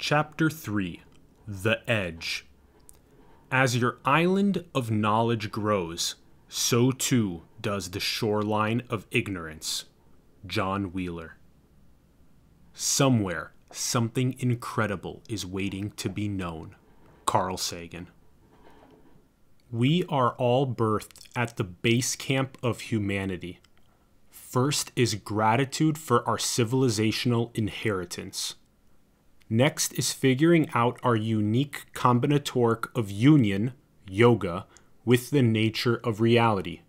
Chapter 3 The Edge As your island of knowledge grows, so too does the shoreline of ignorance. John Wheeler. Somewhere, something incredible is waiting to be known. Carl Sagan. We are all birthed at the base camp of humanity. First is gratitude for our civilizational inheritance. Next is figuring out our unique combinatoric of union, yoga, with the nature of reality.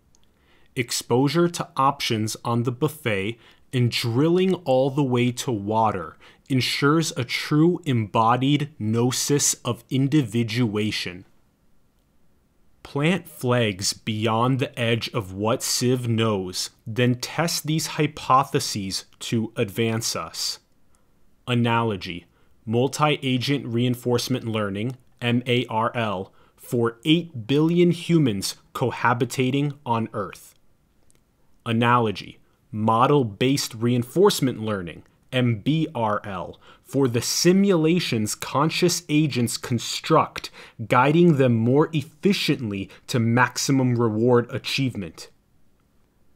Exposure to options on the buffet and drilling all the way to water ensures a true embodied gnosis of individuation. Plant flags beyond the edge of what Siv knows, then test these hypotheses to advance us. Analogy multi agent reinforcement learning, MARL, for 8 billion humans cohabitating on Earth. Analogy Model based reinforcement learning, MBRL, for the simulations conscious agents construct, guiding them more efficiently to maximum reward achievement.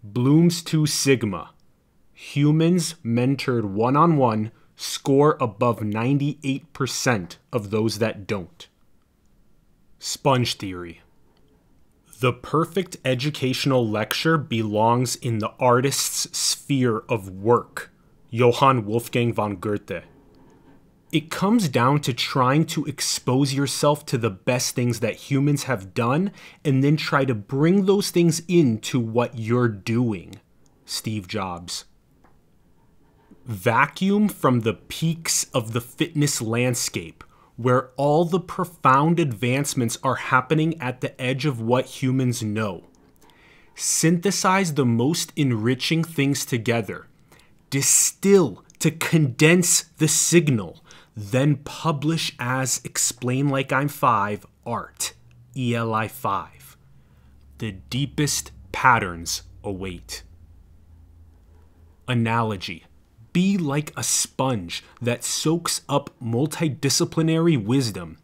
Bloom's 2 Sigma Humans mentored one on one score above 98% of those that don't. Sponge Theory The perfect educational lecture belongs in the artist's sphere of work. Johann Wolfgang von Goethe. It comes down to trying to expose yourself to the best things that humans have done and then try to bring those things into what you're doing. Steve Jobs vacuum from the peaks of the fitness landscape where all the profound advancements are happening at the edge of what humans know. Synthesize the most enriching things together. Distill to condense the signal, then publish as Explain Like I'm Five Art, ELI 5. The deepest patterns await. Analogy be like a sponge that soaks up multidisciplinary wisdom,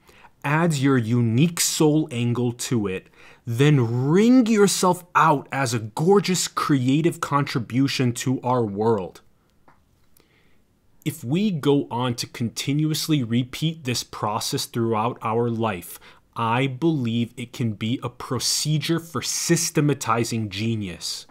adds your unique soul angle to it, then wring yourself out as a gorgeous creative contribution to our world. If we go on to continuously repeat this process throughout our life, I believe it can be a procedure for systematizing genius.